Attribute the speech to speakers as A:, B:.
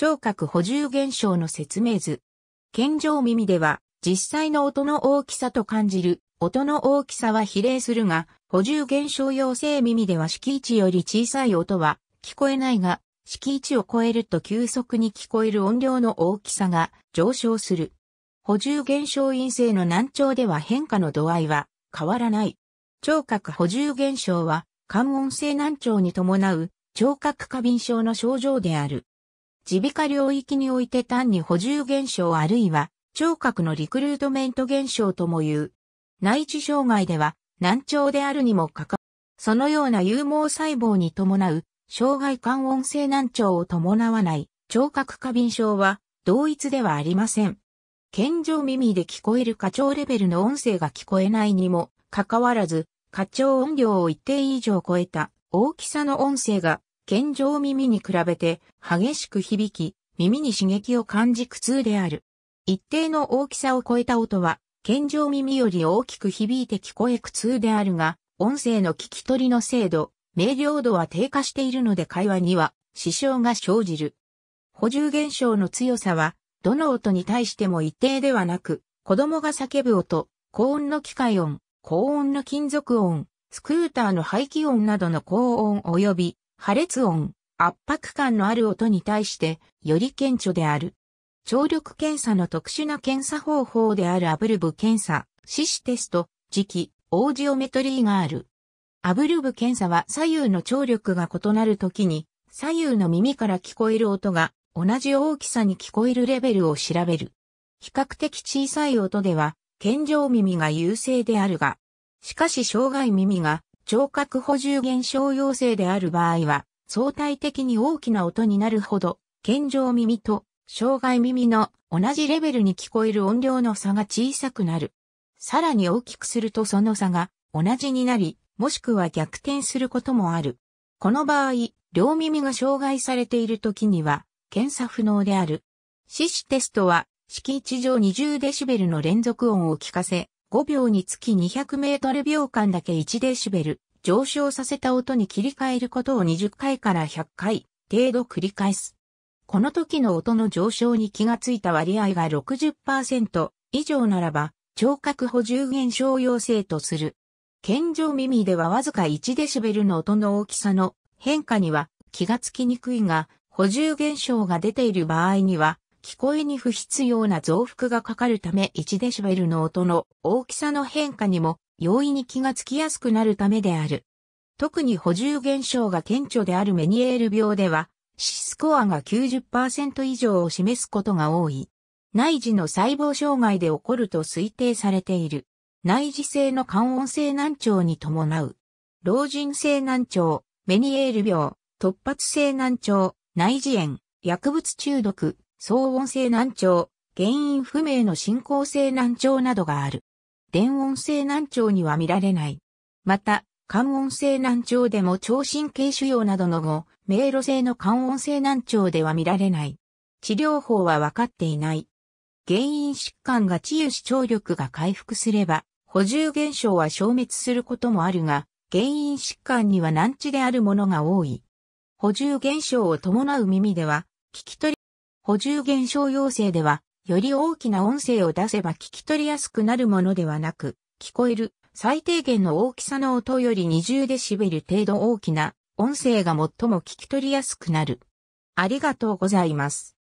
A: 聴覚補充現象の説明図。健常耳では、実際の音の大きさと感じる、音の大きさは比例するが、補充現象陽性耳では敷地より小さい音は聞こえないが、敷地を超えると急速に聞こえる音量の大きさが上昇する。補充現象陰性の難聴では変化の度合いは変わらない。聴覚補充現象は、感音性難聴に伴う聴覚過敏症の症状である。耳鼻科領域において単に補充現象あるいは聴覚のリクルートメント現象とも言う。内置障害では難聴であるにもかかわそのような有毛細胞に伴う障害感音性難聴を伴わない聴覚過敏症は同一ではありません。健常耳で聞こえる過聴レベルの音声が聞こえないにもかかわらず、過聴音量を一定以上超えた大きさの音声が健常耳に比べて激しく響き、耳に刺激を感じ苦痛である。一定の大きさを超えた音は、健常耳より大きく響いて聞こえ苦痛であるが、音声の聞き取りの精度、明瞭度は低下しているので会話には支障が生じる。補充現象の強さは、どの音に対しても一定ではなく、子供が叫ぶ音、高音の機械音、高音の金属音、スクーターの排気音などの高音及び破裂音、圧迫感のある音に対してより顕著である。聴力検査の特殊な検査方法であるアブルブ検査、シシテスト、磁気、オージオメトリーがある。アブルブ検査は左右の聴力が異なるときに左右の耳から聞こえる音が同じ大きさに聞こえるレベルを調べる。比較的小さい音では、健常耳が優勢であるが、しかし障害耳が聴覚補充減少要請である場合は、相対的に大きな音になるほど、健常耳と障害耳の同じレベルに聞こえる音量の差が小さくなる。さらに大きくするとその差が同じになり、もしくは逆転することもある。この場合、両耳が障害されている時には、検査不能である。四子テストは、敷地上20デシベルの連続音を聞かせ、5秒につき200メートル秒間だけ1デシベル上昇させた音に切り替えることを20回から100回程度繰り返す。この時の音の上昇に気がついた割合が60%以上ならば聴覚補充現象要請とする。健常耳ではわずか1デシベルの音の大きさの変化には気がつきにくいが補充現象が出ている場合には聞こえに不必要な増幅がかかるため1デシベルの音の大きさの変化にも容易に気がつきやすくなるためである。特に補充現象が顕著であるメニエール病では、シスコアが90%以上を示すことが多い。内耳の細胞障害で起こると推定されている。内耳性の感音性難聴に伴う。老人性難聴、メニエール病、突発性難聴、内耳炎、薬物中毒、騒音性難聴、原因不明の進行性難聴などがある。電音性難聴には見られない。また、感音性難聴でも聴神経腫瘍などの後、迷路性の感音性難聴では見られない。治療法は分かっていない。原因疾患が治癒し聴力が回復すれば、補充現象は消滅することもあるが、原因疾患には難治であるものが多い。補充現象を伴う耳では、聞き取り補充減少要請では、より大きな音声を出せば聞き取りやすくなるものではなく、聞こえる最低限の大きさの音より20デシベル程度大きな音声が最も聞き取りやすくなる。ありがとうございます。